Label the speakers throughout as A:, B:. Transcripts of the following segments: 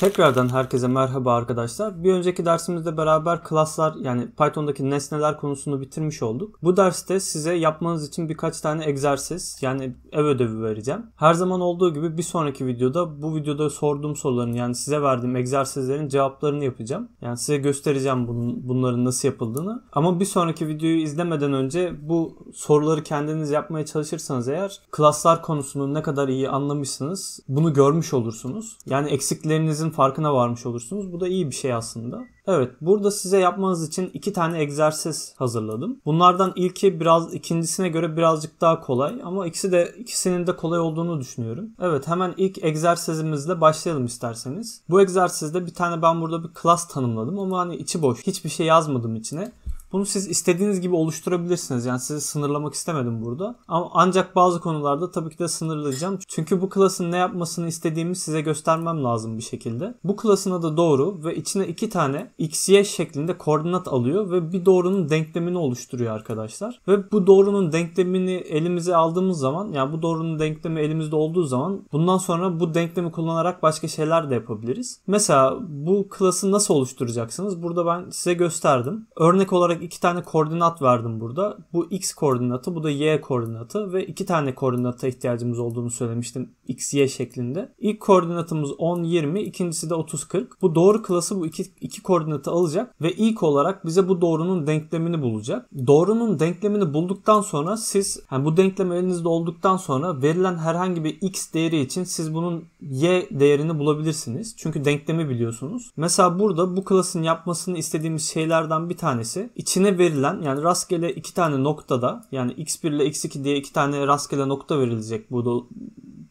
A: Tekrardan herkese merhaba arkadaşlar. Bir önceki dersimizde beraber klaslar yani Python'daki nesneler konusunu bitirmiş olduk. Bu derste size yapmanız için birkaç tane egzersiz yani ev ödevi vereceğim. Her zaman olduğu gibi bir sonraki videoda bu videoda sorduğum soruların yani size verdiğim egzersizlerin cevaplarını yapacağım. Yani size göstereceğim bunun, bunların nasıl yapıldığını. Ama bir sonraki videoyu izlemeden önce bu soruları kendiniz yapmaya çalışırsanız eğer klaslar konusunu ne kadar iyi anlamışsınız bunu görmüş olursunuz. Yani eksiklerinizin sizin farkına varmış olursunuz. Bu da iyi bir şey aslında. Evet burada size yapmanız için iki tane egzersiz hazırladım. Bunlardan ilki biraz ikincisine göre birazcık daha kolay ama ikisi de ikisinin de kolay olduğunu düşünüyorum. Evet hemen ilk egzersizimizle başlayalım isterseniz. Bu egzersizde bir tane ben burada bir class tanımladım ama hani içi boş. Hiçbir şey yazmadım içine. Bunu siz istediğiniz gibi oluşturabilirsiniz. Yani sizi sınırlamak istemedim burada. Ama ancak bazı konularda tabii ki de sınırlayacağım. Çünkü bu klasın ne yapmasını istediğimi size göstermem lazım bir şekilde. Bu klasın adı doğru ve içine iki tane x, y şeklinde koordinat alıyor ve bir doğrunun denklemini oluşturuyor arkadaşlar. Ve bu doğrunun denklemini elimize aldığımız zaman yani bu doğrunun denklemi elimizde olduğu zaman bundan sonra bu denklemi kullanarak başka şeyler de yapabiliriz. Mesela bu klası nasıl oluşturacaksınız? Burada ben size gösterdim. Örnek olarak olarak iki tane koordinat verdim burada. Bu x koordinatı, bu da y koordinatı ve iki tane koordinata ihtiyacımız olduğunu söylemiştim x, y şeklinde. İlk koordinatımız 10, 20, ikincisi de 30, 40. Bu doğru klası bu iki, iki koordinatı alacak ve ilk olarak bize bu doğrunun denklemini bulacak. Doğrunun denklemini bulduktan sonra siz yani bu denklem elinizde olduktan sonra verilen herhangi bir x değeri için siz bunun y değerini bulabilirsiniz. Çünkü denklemi biliyorsunuz. Mesela burada bu klasın yapmasını istediğimiz şeylerden bir tanesi içine verilen yani rastgele iki tane noktada yani x1 ile x2 diye iki tane rastgele nokta verilecek bu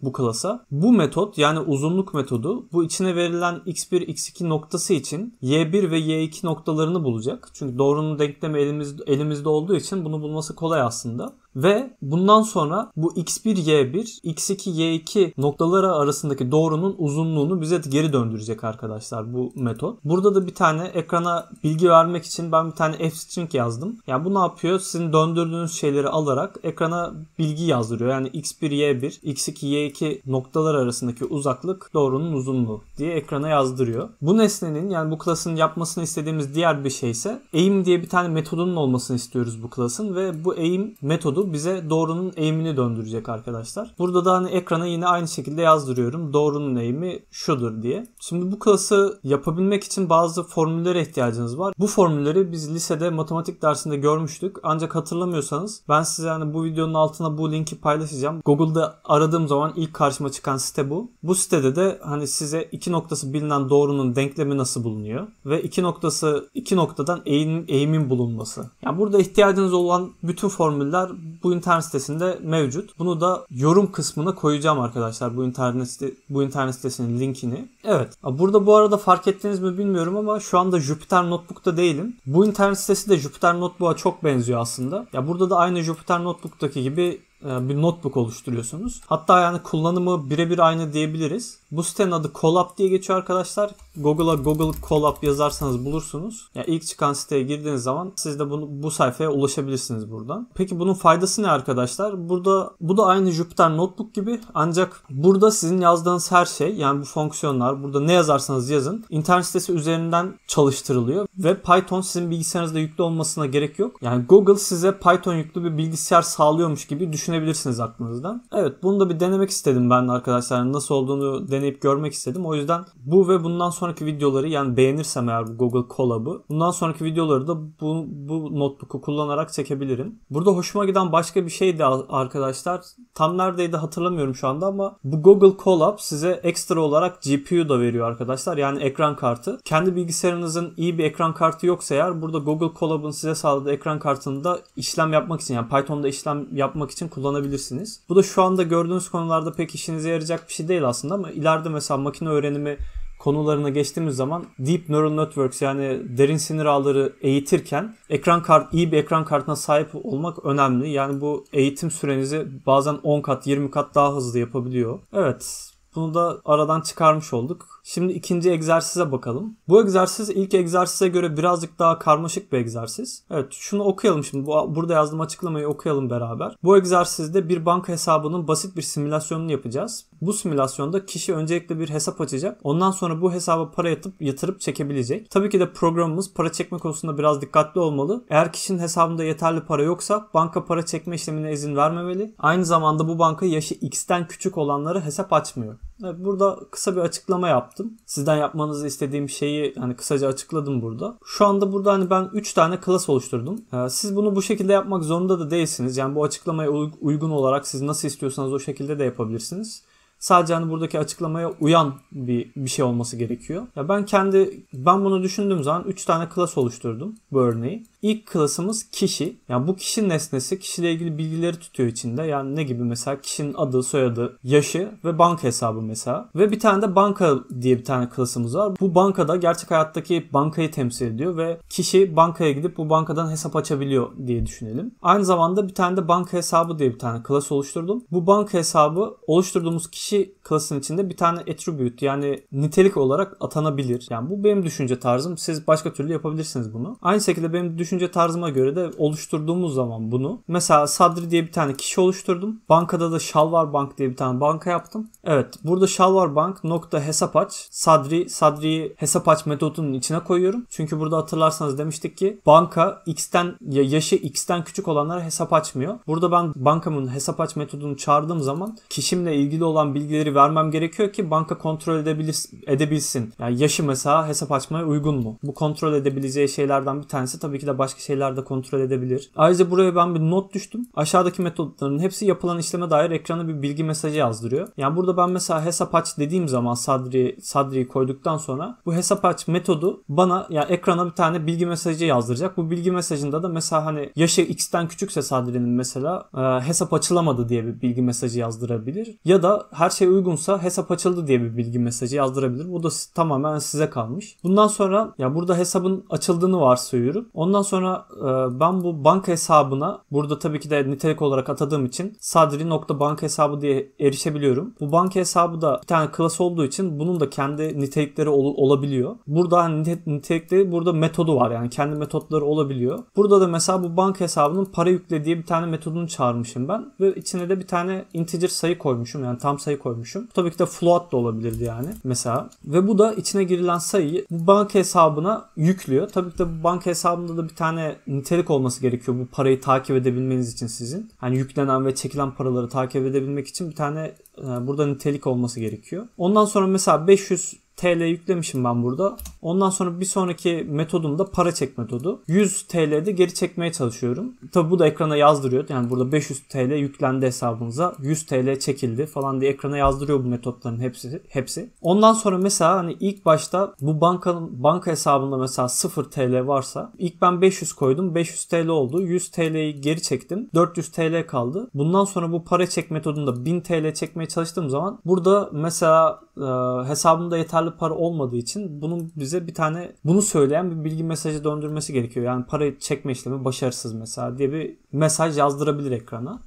A: bu klasa. Bu metot yani uzunluk metodu bu içine verilen x1 x2 noktası için y1 ve y2 noktalarını bulacak. Çünkü doğrunun denklemi elimizde, elimizde olduğu için bunu bulması kolay aslında ve bundan sonra bu x1y1, x2y2 noktaları arasındaki doğrunun uzunluğunu bize geri döndürecek arkadaşlar bu metot. Burada da bir tane ekrana bilgi vermek için ben bir tane f-string yazdım. Yani bu ne yapıyor? Sizin döndürdüğünüz şeyleri alarak ekrana bilgi yazdırıyor. Yani x1y1, x2y2 noktalar arasındaki uzaklık doğrunun uzunluğu diye ekrana yazdırıyor. Bu nesnenin yani bu klasın yapmasını istediğimiz diğer bir şey ise eğim diye bir tane metodunun olmasını istiyoruz bu klasın ve bu eğim metodu bize doğrunun eğimini döndürecek arkadaşlar. Burada da hani ekrana yine aynı şekilde yazdırıyorum. Doğrunun eğimi şudur diye. Şimdi bu klası yapabilmek için bazı formüllere ihtiyacınız var. Bu formülleri biz lisede matematik dersinde görmüştük. Ancak hatırlamıyorsanız ben size hani bu videonun altına bu linki paylaşacağım. Google'da aradığım zaman ilk karşıma çıkan site bu. Bu sitede de hani size iki noktası bilinen doğrunun denklemi nasıl bulunuyor ve iki noktası iki noktadan eğimin eğimin bulunması. Yani burada ihtiyacınız olan bütün formüller bu internet sitesinde mevcut. Bunu da yorum kısmına koyacağım arkadaşlar bu internet site, bu internet sitesinin linkini. Evet. Burada bu arada fark ettiniz mi bilmiyorum ama şu anda Jupyter Notebook'ta değilim. Bu internet sitesi de Jupiter Notebook'a çok benziyor aslında. Ya burada da aynı Jupiter Notebook'taki gibi e, bir notebook oluşturuyorsunuz. Hatta yani kullanımı birebir aynı diyebiliriz. Bu sitenin adı Colab diye geçiyor arkadaşlar. Google'a Google Colab yazarsanız bulursunuz. Yani ilk çıkan siteye girdiğiniz zaman siz de bunu, bu sayfaya ulaşabilirsiniz buradan. Peki bunun faydası ne arkadaşlar? Burada bu da aynı Jupyter Notebook gibi ancak burada sizin yazdığınız her şey yani bu fonksiyonlar burada ne yazarsanız yazın internet sitesi üzerinden çalıştırılıyor ve Python sizin bilgisayarınızda yüklü olmasına gerek yok. Yani Google size Python yüklü bir bilgisayar sağlıyormuş gibi düşün düşünebilirsiniz aklınızda. Evet bunu da bir denemek istedim ben arkadaşlar. Nasıl olduğunu deneyip görmek istedim. O yüzden bu ve bundan sonraki videoları yani beğenirsem eğer bu Google Collab'ı bundan sonraki videoları da bu, bu notebook'u kullanarak çekebilirim. Burada hoşuma giden başka bir şey de arkadaşlar. Tam neredeydi hatırlamıyorum şu anda ama bu Google Collab size ekstra olarak GPU da veriyor arkadaşlar. Yani ekran kartı. Kendi bilgisayarınızın iyi bir ekran kartı yoksa eğer burada Google Collab'ın size sağladığı ekran kartında işlem yapmak için yani Python'da işlem yapmak için kullanabilirsiniz. Bu da şu anda gördüğünüz konularda pek işinize yarayacak bir şey değil aslında ama ileride mesela makine öğrenimi konularına geçtiğimiz zaman deep neural networks yani derin sinir ağları eğitirken ekran kart iyi bir ekran kartına sahip olmak önemli. Yani bu eğitim sürenizi bazen 10 kat 20 kat daha hızlı yapabiliyor. Evet bunu da aradan çıkarmış olduk. Şimdi ikinci egzersize bakalım. Bu egzersiz ilk egzersize göre birazcık daha karmaşık bir egzersiz. Evet şunu okuyalım şimdi. Bu, burada yazdığım açıklamayı okuyalım beraber. Bu egzersizde bir banka hesabının basit bir simülasyonunu yapacağız. Bu simülasyonda kişi öncelikle bir hesap açacak. Ondan sonra bu hesaba para yatıp yatırıp çekebilecek. Tabii ki de programımız para çekme konusunda biraz dikkatli olmalı. Eğer kişinin hesabında yeterli para yoksa banka para çekme işlemine izin vermemeli. Aynı zamanda bu banka yaşı X'ten küçük olanlara hesap açmıyor. Burada kısa bir açıklama yaptım. Sizden yapmanızı istediğim şeyi hani kısaca açıkladım burada. Şu anda burada hani ben 3 tane klas oluşturdum. Ee, siz bunu bu şekilde yapmak zorunda da değilsiniz. Yani bu açıklamaya uygun olarak siz nasıl istiyorsanız o şekilde de yapabilirsiniz. Sadece hani buradaki açıklamaya uyan bir, bir şey olması gerekiyor. Ya ben kendi ben bunu düşündüğüm zaman 3 tane klas oluşturdum bu örneği. İlk klasımız kişi. Yani bu kişi nesnesi kişiyle ilgili bilgileri tutuyor içinde. Yani ne gibi mesela kişinin adı, soyadı, yaşı ve banka hesabı mesela. Ve bir tane de banka diye bir tane klasımız var. Bu bankada gerçek hayattaki bankayı temsil ediyor ve kişi bankaya gidip bu bankadan hesap açabiliyor diye düşünelim. Aynı zamanda bir tane de banka hesabı diye bir tane klas oluşturdum. Bu banka hesabı oluşturduğumuz kişi klasının içinde bir tane attribute yani nitelik olarak atanabilir. Yani bu benim düşünce tarzım. Siz başka türlü yapabilirsiniz bunu. Aynı şekilde benim düşünce düşünce tarzıma göre de oluşturduğumuz zaman bunu. Mesela Sadri diye bir tane kişi oluşturdum. Bankada da Şalvar Bank diye bir tane banka yaptım. Evet burada Şalvar Bank nokta hesap aç. Sadri, Sadri'yi hesap aç metodunun içine koyuyorum. Çünkü burada hatırlarsanız demiştik ki banka X'ten ya yaşı X'ten küçük olanlara hesap açmıyor. Burada ben bankamın hesap aç metodunu çağırdığım zaman kişimle ilgili olan bilgileri vermem gerekiyor ki banka kontrol edebilir, edebilsin. Yani yaşı mesela hesap açmaya uygun mu? Bu kontrol edebileceği şeylerden bir tanesi tabii ki de başka şeyler de kontrol edebilir. Ayrıca buraya ben bir not düştüm. Aşağıdaki metodların hepsi yapılan işleme dair ekrana bir bilgi mesajı yazdırıyor. Yani burada ben mesela hesap aç dediğim zaman Sadri sadri koyduktan sonra bu hesap aç metodu bana yani ekrana bir tane bilgi mesajı yazdıracak. Bu bilgi mesajında da mesela hani yaşı x'ten küçükse Sadri'nin mesela e, hesap açılamadı diye bir bilgi mesajı yazdırabilir. Ya da her şey uygunsa hesap açıldı diye bir bilgi mesajı yazdırabilir. Bu da tamamen size kalmış. Bundan sonra ya burada hesabın açıldığını varsayıyorum. Ondan sonra e, ben bu banka hesabına burada tabii ki de nitelik olarak atadığım için sadri.banka hesabı diye erişebiliyorum. Bu banka hesabı da bir tane klas olduğu için bunun da kendi nitelikleri ol- olabiliyor. Burada hani nitelikleri burada metodu var yani kendi metotları olabiliyor. Burada da mesela bu banka hesabının para yükle diye bir tane metodunu çağırmışım ben ve içine de bir tane integer sayı koymuşum yani tam sayı koymuşum. Tabii ki de float da olabilirdi yani mesela. Ve bu da içine girilen sayıyı bu banka hesabına yüklüyor. Tabii ki de bu banka hesabında da bir tane nitelik olması gerekiyor bu parayı takip edebilmeniz için sizin. Hani yüklenen ve çekilen paraları takip edebilmek için bir tane e, burada nitelik olması gerekiyor. Ondan sonra mesela 500 TL yüklemişim ben burada. Ondan sonra bir sonraki metodum da para çek metodu. 100 TL'de geri çekmeye çalışıyorum. Tabi bu da ekrana yazdırıyor. Yani burada 500 TL yüklendi hesabınıza, 100 TL çekildi falan diye ekrana yazdırıyor bu metotların hepsi. hepsi. Ondan sonra mesela hani ilk başta bu bankanın banka hesabında mesela 0 TL varsa ilk ben 500 koydum. 500 TL oldu. 100 TL'yi geri çektim. 400 TL kaldı. Bundan sonra bu para çek metodunda 1000 TL çekmeye çalıştığım zaman burada mesela e, hesabımda yeterli tutarlı para olmadığı için bunun bize bir tane bunu söyleyen bir bilgi mesajı döndürmesi gerekiyor. Yani para çekme işlemi başarısız mesela diye bir mesaj yazdırabilir ekrana.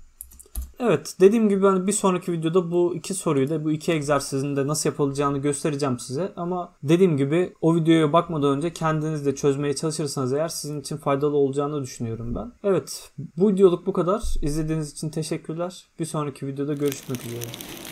A: Evet dediğim gibi ben bir sonraki videoda bu iki soruyu da bu iki egzersizin de nasıl yapılacağını göstereceğim size. Ama dediğim gibi o videoya bakmadan önce kendiniz de çözmeye çalışırsanız eğer sizin için faydalı olacağını düşünüyorum ben. Evet bu videoluk bu kadar. İzlediğiniz için teşekkürler. Bir sonraki videoda görüşmek üzere.